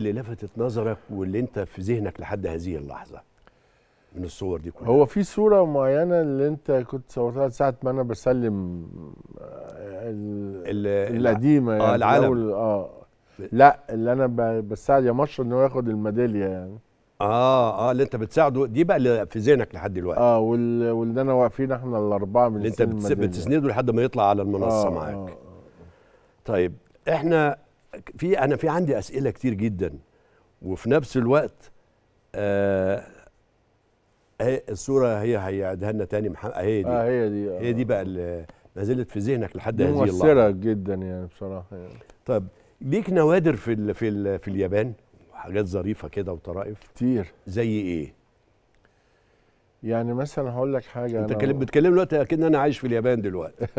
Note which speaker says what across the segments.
Speaker 1: اللي لفتت نظرك واللي انت في ذهنك لحد هذه اللحظه من الصور دي كلها
Speaker 2: هو في صوره معينه اللي انت كنت صورتها ساعه ما انا بسلم آه،
Speaker 1: القديمه يعني اه العالم
Speaker 2: اه لا اللي انا بساعد يا مشرف ان هو ياخد الميداليه يعني
Speaker 1: اه اه اللي انت بتساعده دي بقى اللي في ذهنك لحد دلوقتي
Speaker 2: اه واللي انا واقفين احنا الاربعه من اللي انت بتسنده
Speaker 1: لحد ما يطلع على
Speaker 2: المنصه آه, آه، معاك آه. طيب
Speaker 1: احنا في انا في عندي اسئله كتير جدا وفي نفس الوقت آه الصوره هي هيعيدها لنا تاني محمد هي دي آه هي دي آه هي دي بقى اللي ما زالت في ذهنك لحد هذه اللحظه مؤثره
Speaker 2: جدا يعني بصراحه يعني.
Speaker 1: طب ليك نوادر في ال في ال في اليابان حاجات ظريفه كده وطرائف كتير زي ايه
Speaker 2: يعني مثلا هقول لك حاجه انت بتكلمني دلوقتي اكن انا عايش في اليابان دلوقتي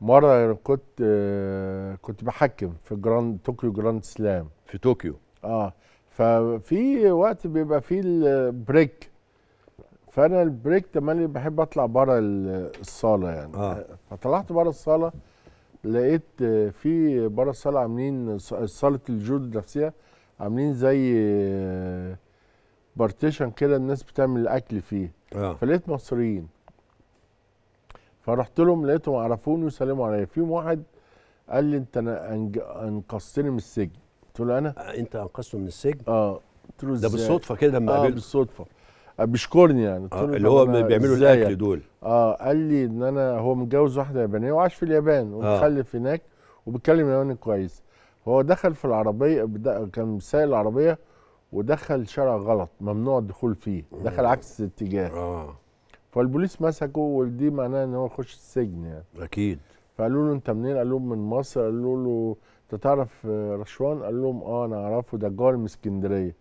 Speaker 2: مره كنت آه، كنت بحكم في جراند طوكيو جراند سلام في طوكيو اه ففي وقت بيبقى فيه البريك فانا البريك تملي بحب اطلع بره الصاله يعني آه. فطلعت بره الصاله لقيت آه، في بره الصاله عاملين صاله الجود نفسها عاملين زي بارتيشن آه، كده الناس بتعمل الاكل فيه آه. فلقيت مصريين فرحت لهم لقيتهم عرفوني وسلموا عليا فيهم واحد قال لي انت انقذتني من السجن قلت له انا آه، انت انقذته من السجن اه قلت له ده بالصدفه كده لما آه، قابلته اه بالصدفه بيشكرني يعني آه اللي هو بيعملوا الاكل يعني؟ دول اه قال لي ان انا هو متجوز واحده يابانيه وعاش في اليابان آه. ومخلف آه. هناك وبيتكلم ياباني كويس هو دخل في العربيه كان سايق العربيه ودخل شارع غلط ممنوع الدخول فيه دخل عكس الاتجاه آه. فالبوليس مسكه ودي معناه ان هو يخش السجن يعني اكيد فقالوا له انت منين؟ قال لهم من مصر قالوا له انت تعرف رشوان؟ قال لهم اه انا اعرفه ده جار من اسكندريه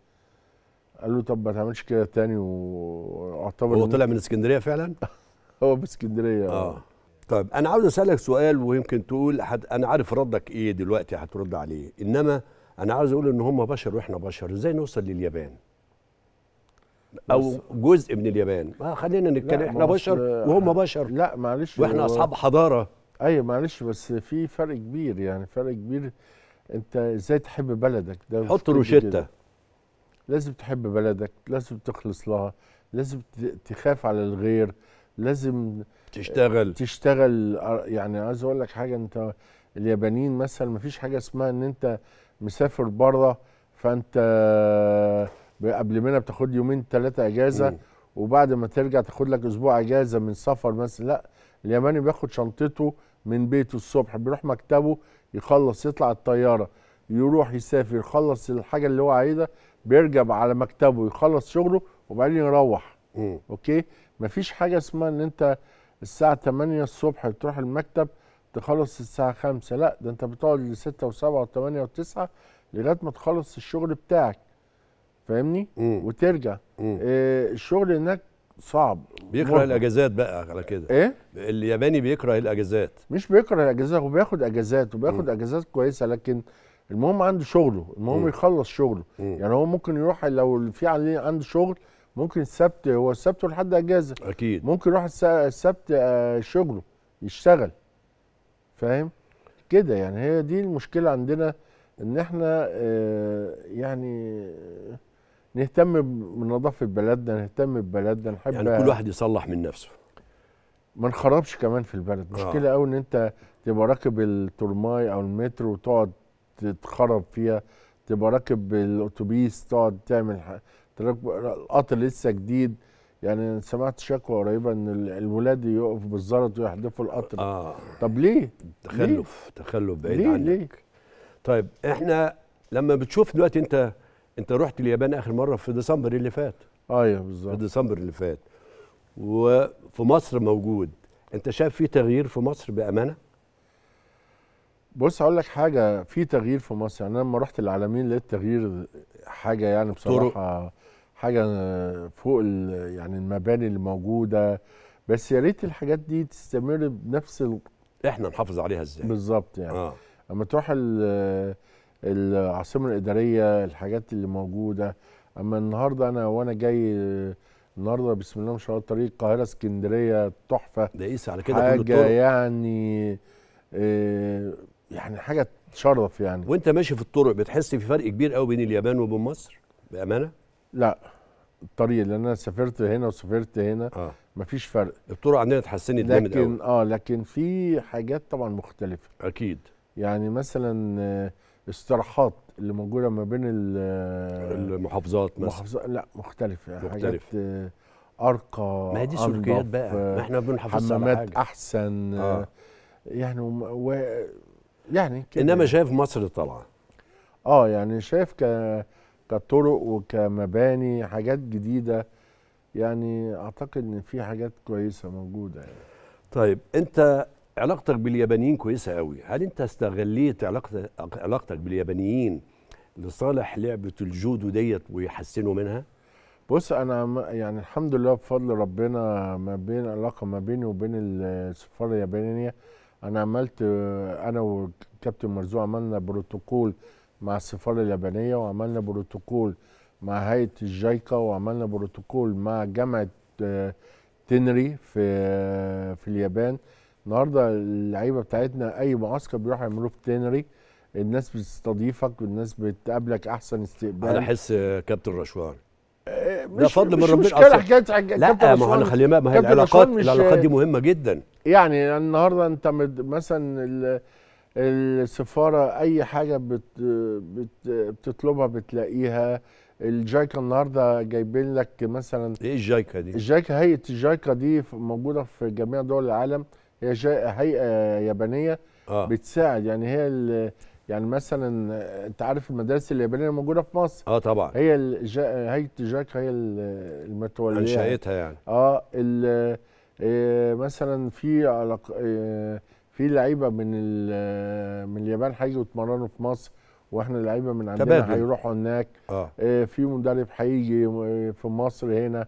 Speaker 2: قال له طب ما تعملش كده تاني واعتبر هو طلع من اسكندريه فعلا؟ هو من اسكندريه آه. اه طيب انا عاوز اسالك سؤال
Speaker 1: ويمكن تقول حد انا عارف ردك ايه دلوقتي هترد عليه انما انا عاوز اقول ان هم بشر واحنا بشر ازاي نوصل لليابان؟ او جزء من
Speaker 2: اليابان ما آه، خلينا نتكلم احنا بشر وهم بشر لا معلش واحنا اصحاب حضاره ايوه معلش بس في فرق كبير يعني فرق كبير انت ازاي تحب بلدك ده حط روشته لازم تحب بلدك لازم تخلص لها لازم تخاف على الغير لازم آه، تشتغل تشتغل آه، يعني عايز اقول لك حاجه انت اليابانيين مثلا مفيش حاجه اسمها ان انت مسافر بره فانت قبل منها بتاخد يومين ثلاثه اجازه مم. وبعد ما ترجع تاخد لك اسبوع اجازه من سفر مثلا لا اليماني بياخد شنطته من بيته الصبح بيروح مكتبه يخلص يطلع الطياره يروح يسافر يخلص الحاجه اللي هو عايزها بيرجع على مكتبه يخلص شغله وبعدين يروح م. اوكي مفيش حاجه اسمها ان انت الساعه 8 الصبح بتروح المكتب تخلص الساعه 5 لا ده انت بتقعد ل 6 و7 و8 و9 لغايه ما تخلص الشغل بتاعك فاهمني وترجع إيه الشغل هناك صعب بيكره مرة. الاجازات
Speaker 1: بقى على كده ايه الياباني بيكره الاجازات
Speaker 2: مش بيكره الاجازات هو بياخد اجازات وبياخد مم. اجازات كويسه لكن المهم عنده شغله المهم مم. يخلص شغله مم. يعني هو ممكن يروح لو في عليه عنده شغل ممكن السبت هو السبت لحد اجازه اكيد ممكن يروح السبت آه، شغله يشتغل فاهم كده يعني هي دي المشكله عندنا ان احنا آه، يعني نهتم بنظافه بلدنا نهتم ببلدنا نحب يعني كل واحد يصلح من نفسه ما نخربش كمان في البلد مشكله آه. قوي ان انت تبقى راكب الترماي او المترو وتقعد تتخرب فيها تبقى راكب الاتوبيس تقعد تعمل تركب القطر لسه جديد يعني سمعت شكوى قريبه ان الولاد يقف بالزلط ويحدفوا القطر آه. طب ليه تخلف ليه؟ تخلف بعيد ليه؟ عنك ليه؟ طيب احنا لما بتشوف
Speaker 1: دلوقتي انت انت رحت اليابان اخر مره في ديسمبر اللي فات ايوه بالظبط في ديسمبر اللي فات
Speaker 2: وفي مصر موجود انت شايف في تغيير في مصر بامانه بص اقول لك حاجه في تغيير في مصر يعني انا لما رحت العالمين لقيت تغيير حاجه يعني بصراحه طرق. حاجه فوق يعني المباني اللي موجوده بس يا ريت الحاجات دي تستمر بنفس ال... احنا نحافظ عليها ازاي بالظبط يعني آه. اما تروح العاصمه الاداريه الحاجات اللي موجوده اما النهارده انا وانا جاي النهارده بسم الله ما شاء الله طريق القاهره اسكندريه تحفه ده إيه على كده حاجه كل حاجة يعني آه، يعني حاجه تشرف يعني وانت ماشي في الطرق بتحس في فرق كبير قوي بين اليابان وبين مصر بامانه لا الطريق لان انا سافرت هنا وسافرت هنا آه. مفيش فرق الطرق عندنا اتحسنت جامد قوي لكن اه لكن في حاجات طبعا مختلفه اكيد يعني مثلا استراحات آه، اللي موجوده ما بين آه، المحافظات مثلا لا مختلف مختلف حاجات آه، ارقى ما هي دي سلوكيات بقى ما احنا بنحافظ على حاجه احسن آه. يعني و... يعني كده انما شايف مصر طالعه اه يعني شايف ك كطرق وكمباني حاجات جديده يعني اعتقد ان في حاجات كويسه موجوده يعني.
Speaker 1: طيب انت علاقتك باليابانيين كويسه قوي هل انت استغليت علاقتك علاقتك باليابانيين لصالح
Speaker 2: لعبه الجودو ديت ويحسنوا منها بص انا يعني الحمد لله بفضل ربنا ما بين علاقه ما بيني وبين السفاره اليابانيه انا عملت انا وكابتن مرزوق عملنا بروتوكول مع السفاره اليابانيه وعملنا بروتوكول مع هيئه الجايكا وعملنا بروتوكول مع جامعه آه، تنري في في اليابان النهارده اللعيبه بتاعتنا اي معسكر بيروح يعملوه في بلينري الناس بتستضيفك والناس بتقابلك احسن استقبال انا
Speaker 1: احس كابتن رشوان آه، ده فضل من ربنا اصلا حكايه حكاية لا ما هو انا خلي ما هي العلاقات العلاقات دي مهمه جدا
Speaker 2: يعني النهارده انت مثلا السفاره اي حاجه بت بت بتطلبها بتلاقيها الجايكا النهارده جايبين لك مثلا ايه الجايكا دي؟ الجايكا هيئه الجايكا دي موجوده في جميع دول العالم هي هيئه يابانيه آه. بتساعد يعني هي يعني مثلا انت عارف المدارس اليابانيه موجوده في مصر اه طبعا هي هيئه جاك هي المتوليه انشاتها يعني اه ال... إيه مثلا في علاق... إيه في لعيبه من آه، من اليابان هيجوا يتمرنوا في مصر واحنا لعيبه من عندنا تبادل. هيروحوا هناك آه. إيه في مدرب هيجي آه، في مصر هنا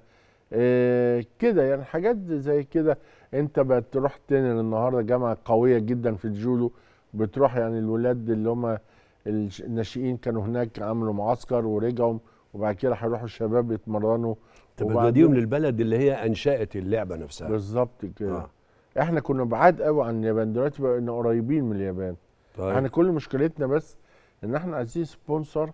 Speaker 2: إيه كده يعني حاجات زي كده انت بتروح تنر النهارده جامعه قويه جدا في الجولو بتروح يعني الولاد اللي هم الناشئين كانوا هناك عملوا معسكر ورجعوا وبعد كده هيروحوا الشباب يتمرنوا تبديهم
Speaker 1: للبلد اللي هي
Speaker 2: انشات اللعبه نفسها بالظبط كده آه. احنا كنا بعاد قوي عن اليابان دلوقتي بقينا قريبين من اليابان طيب. احنا كل مشكلتنا بس ان احنا عايزين سبونسر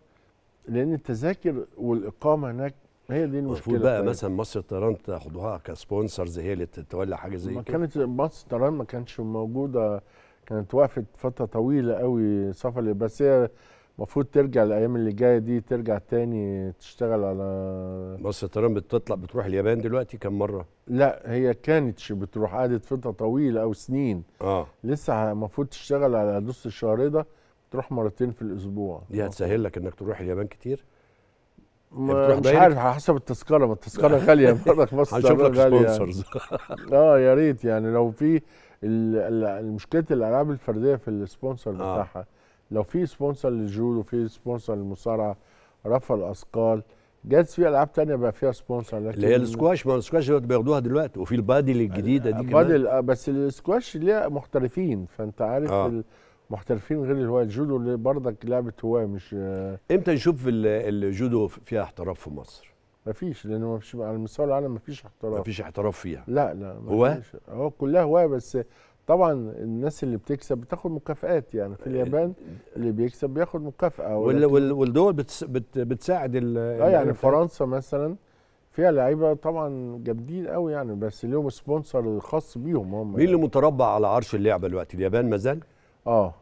Speaker 2: لان التذاكر والاقامه هناك هي دي المشكله المفروض بقى طيب. مثلا
Speaker 1: مصر الطيران تاخدوها كسبونسرز هي اللي تتولى حاجه زي كده كانت
Speaker 2: مصر الطيران ما كانتش موجوده كانت وقفت فتره طويله قوي سفر بس هي المفروض ترجع الايام اللي جايه دي ترجع تاني تشتغل على
Speaker 1: مصر الطيران بتطلع بتروح اليابان دلوقتي كم مره؟
Speaker 2: لا هي كانتش بتروح قعدت فتره طويله او سنين اه لسه المفروض تشتغل على نص الشهر ده تروح مرتين في الاسبوع دي هتسهل لك انك تروح اليابان كتير؟ مش عارف على حسب التذكره ما التذكره غاليه برضك مصر هنشوف لك سبونسرز يعني. اه يا ريت يعني لو في مشكله الالعاب الفرديه في السبونسر آه. بتاعها لو في سبونسر للجول وفي سبونسر للمصارعه رفع الاثقال جات في العاب تانية بقى فيها سبونسر لكن اللي هي السكواش ما السكواش بياخدوها دلوقتي وفي البادل الجديده دي كمان آه، بس السكواش ليها محترفين فانت عارف آه. محترفين غير الهوايه الجودو اللي برضك لعبه هوايه مش آه، امتى نشوف
Speaker 1: الجودو
Speaker 2: فيها احتراف في مصر ما فيش لانه ما فيش على مستوى العالم ما فيش احتراف ما
Speaker 1: فيش احتراف فيها
Speaker 2: لا لا هوايه؟ هو اه، كلها هوايه بس طبعا الناس اللي بتكسب بتاخد مكافئات يعني في اليابان آه، اللي بيكسب بياخد مكافاه
Speaker 1: والدول بتس
Speaker 2: بت بتساعد اه يعني فرنسا مثلا فيها لعيبه طبعا جامدين قوي يعني بس ليهم سبونسر خاص بيهم هم مين يعني.
Speaker 1: اللي متربع على عرش اللعبه دلوقتي اليابان ما
Speaker 2: زال؟ اه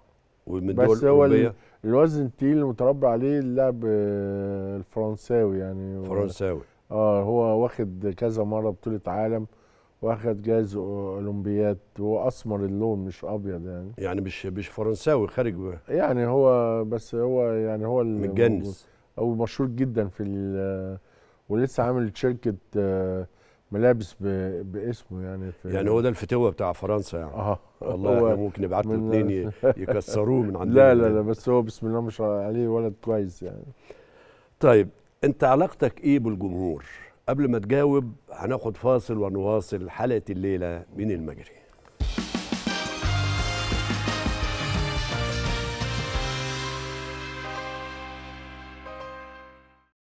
Speaker 2: ومن بس هو الوزن التقيل المتربع عليه اللاعب آه، الفرنساوي يعني فرنساوي اه هو واخد كذا مره بطوله عالم واخد جايز اولمبياد هو اسمر اللون مش ابيض يعني يعني مش مش فرنساوي خارج بقى. يعني هو بس هو يعني هو متجنس هو مشهور جدا في آه، ولسه عامل شركه آه ملابس باسمه يعني في يعني هو
Speaker 1: ده الفتوه بتاع فرنسا يعني اه والله احنا يعني ممكن نبعت له اثنين يكسروه من عندنا لا لا يعني. لا بس هو بسم الله ما شاء الله عليه ولد كويس يعني طيب انت علاقتك ايه بالجمهور؟ قبل ما تجاوب هناخد فاصل ونواصل حلقه الليله من المجري